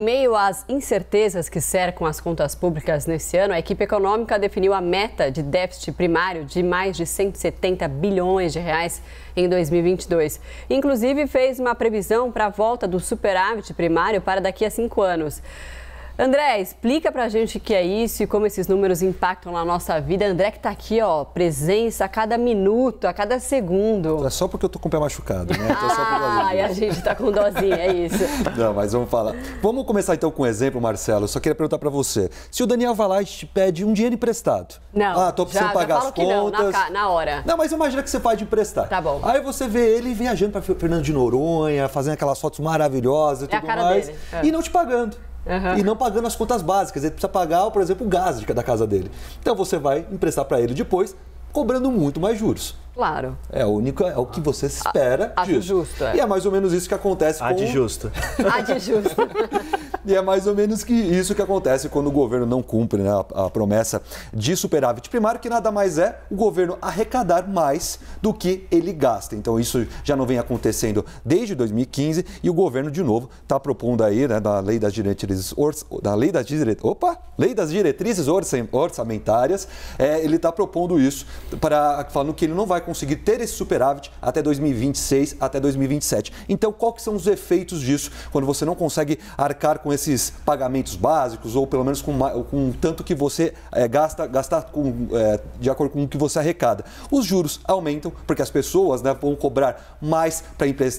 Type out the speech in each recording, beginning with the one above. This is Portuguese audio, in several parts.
Em meio às incertezas que cercam as contas públicas nesse ano, a equipe econômica definiu a meta de déficit primário de mais de 170 bilhões de reais em 2022. Inclusive, fez uma previsão para a volta do superávit primário para daqui a cinco anos. André, explica pra gente o que é isso e como esses números impactam na nossa vida. André que tá aqui, ó, presença a cada minuto, a cada segundo. É só porque eu tô com o pé machucado, né? Ai, ah, e a gente tá com dozinha, é isso. Não, mas vamos falar. Vamos começar então com um exemplo, Marcelo. Eu só queria perguntar pra você. Se o Daniel Valais te pede um dinheiro emprestado. Não, ah, tô precisando já, pagar já as contas. Não, na, na, hora. Não, mas imagina que você pode emprestar. Tá bom. Aí você vê ele viajando pra Fernando de Noronha, fazendo aquelas fotos maravilhosas e é tudo mais. Dele. É. E não te pagando. Uhum. E não pagando as contas básicas. Ele precisa pagar, por exemplo, o gás da casa dele. Então você vai emprestar para ele depois, cobrando muito mais juros. Claro. É o único, é o que você espera. A, ah, justo. Ah, justo é. E é mais ou menos isso que acontece a com... de justo. a de justo. E é mais ou menos que isso que acontece quando o governo não cumpre né, a, a, promessa de superávit primário, que nada mais é o governo arrecadar mais do que ele gasta. Então isso já não vem acontecendo desde 2015 e o governo, de novo, está propondo aí, né, lei das diretrizes, da lei das dire... Opa! Lei das diretrizes orçamentárias, é, ele está propondo isso para falando que ele não vai conseguir ter esse superávit até 2026, até 2027. Então, quais são os efeitos disso quando você não consegue arcar com esses pagamentos básicos, ou pelo menos com, com tanto que você é, gasta, gastar com, é, de acordo com o que você arrecada. Os juros aumentam, porque as pessoas né, vão cobrar mais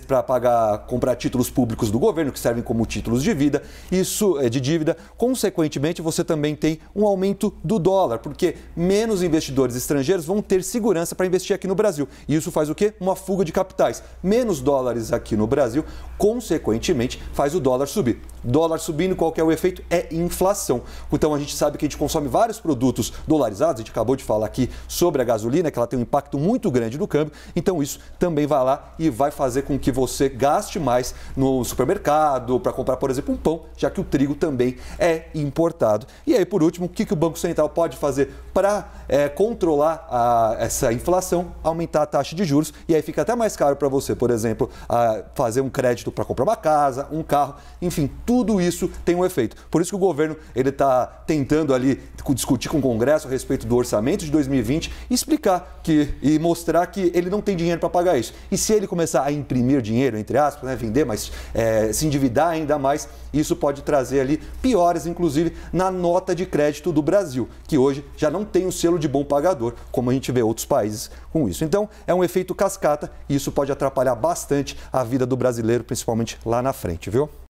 para pagar, comprar títulos públicos do governo, que servem como títulos de vida, isso é de dívida. Consequentemente, você também tem um aumento do dólar, porque menos investidores estrangeiros vão ter segurança para investir aqui no Brasil. E isso faz o quê? Uma fuga de capitais. Menos dólares aqui no Brasil, consequentemente, faz o dólar subir. Dólar subindo, qual que é o efeito? É inflação. Então a gente sabe que a gente consome vários produtos dolarizados, a gente acabou de falar aqui sobre a gasolina, que ela tem um impacto muito grande no câmbio, então isso também vai lá e vai fazer com que você gaste mais no supermercado, para comprar, por exemplo, um pão, já que o trigo também é importado. E aí, por último, o que, que o Banco Central pode fazer para é, controlar a, essa inflação? Aumentar a taxa de juros e aí fica até mais caro para você, por exemplo, a, fazer um crédito para comprar uma casa, um carro, enfim, tudo isso isso tem um efeito. Por isso que o governo ele está tentando ali discutir com o Congresso a respeito do orçamento de 2020 e explicar que e mostrar que ele não tem dinheiro para pagar isso. E se ele começar a imprimir dinheiro, entre aspas, né, vender, mas é, se endividar ainda mais, isso pode trazer ali piores, inclusive, na nota de crédito do Brasil, que hoje já não tem o selo de bom pagador, como a gente vê outros países com isso. Então, é um efeito cascata e isso pode atrapalhar bastante a vida do brasileiro, principalmente lá na frente, viu?